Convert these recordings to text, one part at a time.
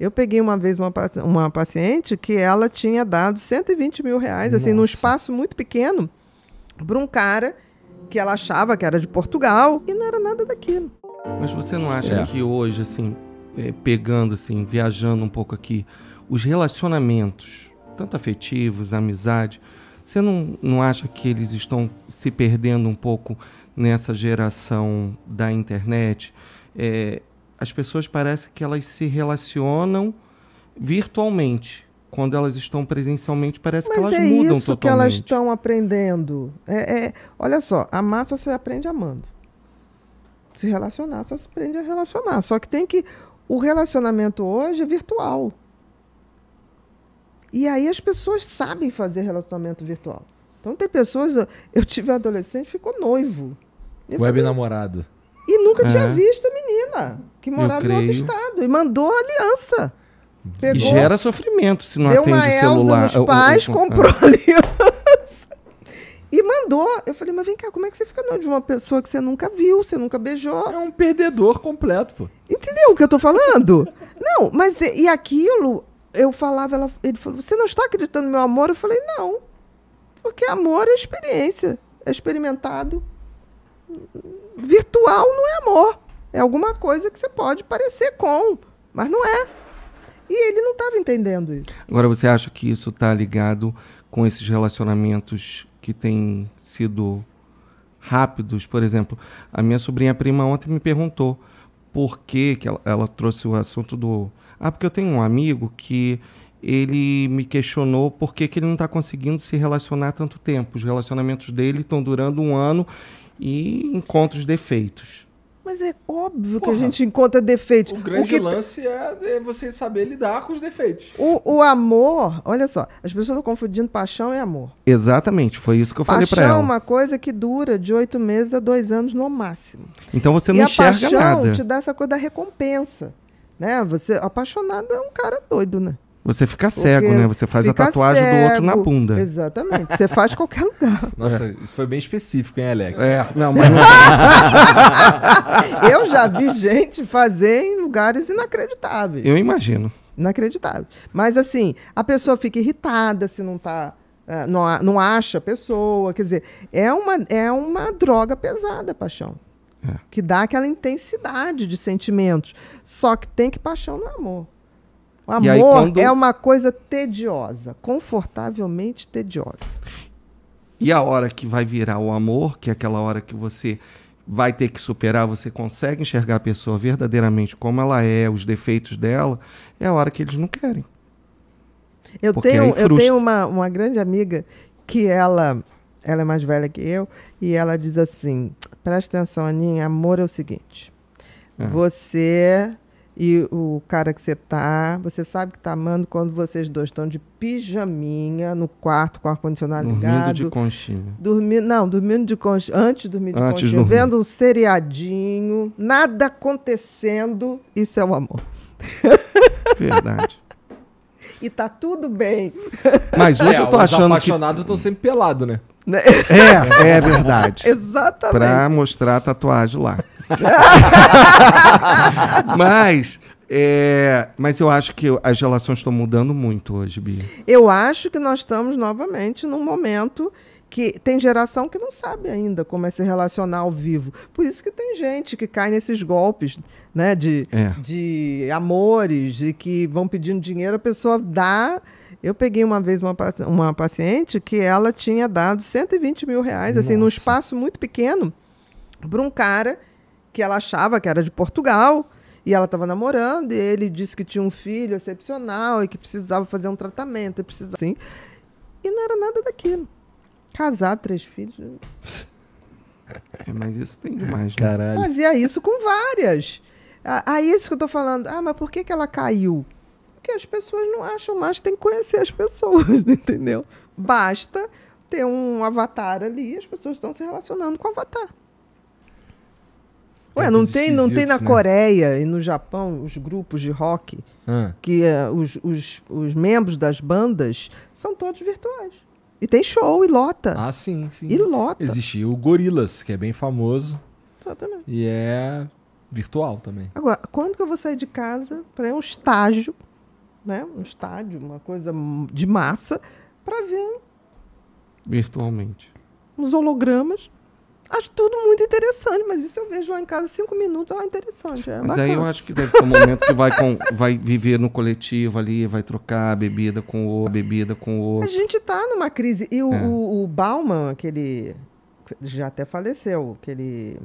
Eu peguei uma vez uma, uma paciente que ela tinha dado 120 mil reais, Nossa. assim, num espaço muito pequeno, para um cara que ela achava que era de Portugal e não era nada daquilo. Mas você não acha é. que hoje, assim, é, pegando, assim, viajando um pouco aqui, os relacionamentos, tanto afetivos, amizade, você não, não acha que eles estão se perdendo um pouco nessa geração da internet? É, as pessoas parecem que elas se relacionam virtualmente. Quando elas estão presencialmente, parece Mas que elas é mudam totalmente. Mas é isso que elas estão aprendendo. É, é, olha só, amar só se aprende amando. Se relacionar só se aprende a relacionar. Só que tem que... O relacionamento hoje é virtual. E aí as pessoas sabem fazer relacionamento virtual. Então tem pessoas... Eu tive um adolescente ficou noivo. Web falei, namorado. E nunca tinha é. visto que morava em outro estado, e mandou aliança. Pegou, e gera sofrimento se não atende o celular. Deu nos pais, comprou é. aliança e mandou. Eu falei, mas vem cá, como é que você fica de uma pessoa que você nunca viu, você nunca beijou? É um perdedor completo, pô. Entendeu o que eu tô falando? não, mas e, e aquilo, eu falava, ela, ele falou, você não está acreditando no meu amor? Eu falei, não. Porque amor é experiência, é experimentado. Virtual não é amor. É alguma coisa que você pode parecer com, mas não é. E ele não estava entendendo isso. Agora, você acha que isso está ligado com esses relacionamentos que têm sido rápidos? Por exemplo, a minha sobrinha prima ontem me perguntou por que, que ela, ela trouxe o assunto do. Ah, porque eu tenho um amigo que ele me questionou por que, que ele não está conseguindo se relacionar tanto tempo. Os relacionamentos dele estão durando um ano e encontros defeitos. Mas é óbvio Porra, que a gente encontra defeitos. O grande o que... lance é, é você saber lidar com os defeitos. O, o amor, olha só, as pessoas estão confundindo paixão e amor. Exatamente, foi isso que eu paixão falei para ela. Paixão é uma coisa que dura de oito meses a dois anos no máximo. Então você não e enxerga nada. a paixão nada. te dá essa coisa da recompensa, né? Você apaixonado é um cara doido, né? Você fica cego, Porque né? Você faz a tatuagem cego. do outro na bunda. Exatamente. Você faz qualquer lugar. Nossa, é. isso foi bem específico, hein, Alex? É. Não, mas... eu já vi gente fazer em lugares inacreditáveis. Eu imagino. Inacreditável. Mas assim, a pessoa fica irritada se não tá. Eh, não, não acha a pessoa. Quer dizer, é uma, é uma droga pesada, paixão. É. Que dá aquela intensidade de sentimentos. Só que tem que paixão no amor. O amor aí, quando... é uma coisa tediosa, confortavelmente tediosa. E a hora que vai virar o amor, que é aquela hora que você vai ter que superar, você consegue enxergar a pessoa verdadeiramente como ela é, os defeitos dela, é a hora que eles não querem. Eu Porque tenho, eu tenho uma, uma grande amiga que ela, ela é mais velha que eu e ela diz assim: presta atenção, Aninha, amor é o seguinte. É. Você e o cara que você tá, você sabe que tá amando quando vocês dois estão de pijaminha no quarto com o ar-condicionado ligado. Dormindo de conchinha. Dormindo, não, dormindo de conchinha, antes de dormir de antes conchinha, dormir. vendo um seriadinho, nada acontecendo, isso é o um amor. Verdade. e tá tudo bem. Mas hoje é, eu tô é, achando apaixonado que... apaixonados estão sempre pelado, né? né? É, é verdade. Exatamente. Pra mostrar a tatuagem lá. mas, é, mas eu acho que as relações estão mudando muito hoje, Bia. Eu acho que nós estamos novamente num momento que tem geração que não sabe ainda como é se relacionar ao vivo. Por isso que tem gente que cai nesses golpes né, de, é. de amores e que vão pedindo dinheiro, a pessoa dá. Eu peguei uma vez uma, uma paciente que ela tinha dado 120 mil reais, Nossa. assim, num espaço muito pequeno, para um cara que ela achava que era de Portugal e ela estava namorando e ele disse que tinha um filho excepcional e que precisava fazer um tratamento, e precisava assim. E não era nada daquilo. Casar três filhos. Né? É, mas isso tem demais, né? Caralho. Fazia isso com várias. a ah, é isso que eu tô falando. Ah, mas por que, que ela caiu? Porque as pessoas não acham mais, tem que conhecer as pessoas, entendeu? Basta ter um avatar ali, as pessoas estão se relacionando com o avatar. Ué, não tem, não tem na né? Coreia e no Japão os grupos de rock ah. que uh, os, os, os membros das bandas são todos virtuais. E tem show e lota. Ah, sim, sim. E lota. Existe o Gorilas, que é bem famoso. Exatamente. E é virtual também. Agora, quando que eu vou sair de casa para um estágio, né? Um estádio, uma coisa de massa, para ver virtualmente. Uns hologramas Acho tudo muito interessante, mas isso eu vejo lá em casa cinco minutos, ah, interessante. É mas bacana. aí eu acho que deve ser um momento que vai, com, vai viver no coletivo ali, vai trocar a bebida com o bebida com o A gente está numa crise. E o, é. o, o Bauman, aquele. Já até faleceu, aquele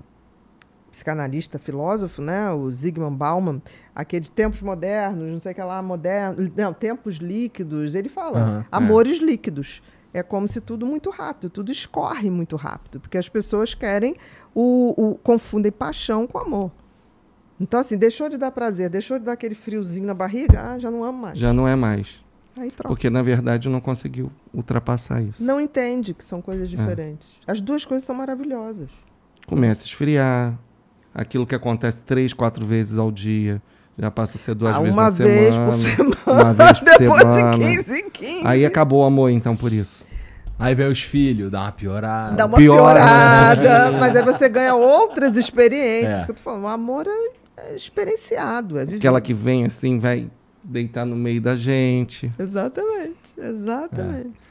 psicanalista, filósofo, né? O Zygmunt Bauman, aquele de tempos modernos, não sei o que lá, moderno, não, tempos líquidos, ele fala uhum, amores é. líquidos é como se tudo muito rápido, tudo escorre muito rápido, porque as pessoas querem o, o confundem paixão com amor. Então assim, deixou de dar prazer, deixou de dar aquele friozinho na barriga, ah, já não amo mais. Já não é mais. Aí troca. Porque na verdade não conseguiu ultrapassar isso. Não entende que são coisas é. diferentes. É. As duas coisas são maravilhosas. Começa a esfriar, aquilo que acontece três, quatro vezes ao dia já passa a ser duas ah, vezes uma vez semana, Por semana. Uma vez por Depois semana. de 15 em 15. Aí acabou o amor, então, por isso. Aí vem os filhos, dá uma piorada. Dá uma piorada. mas aí você ganha outras experiências. É. Que eu tô falando, o amor é, é experienciado. É Aquela que vem assim, vai deitar no meio da gente. Exatamente, exatamente. É.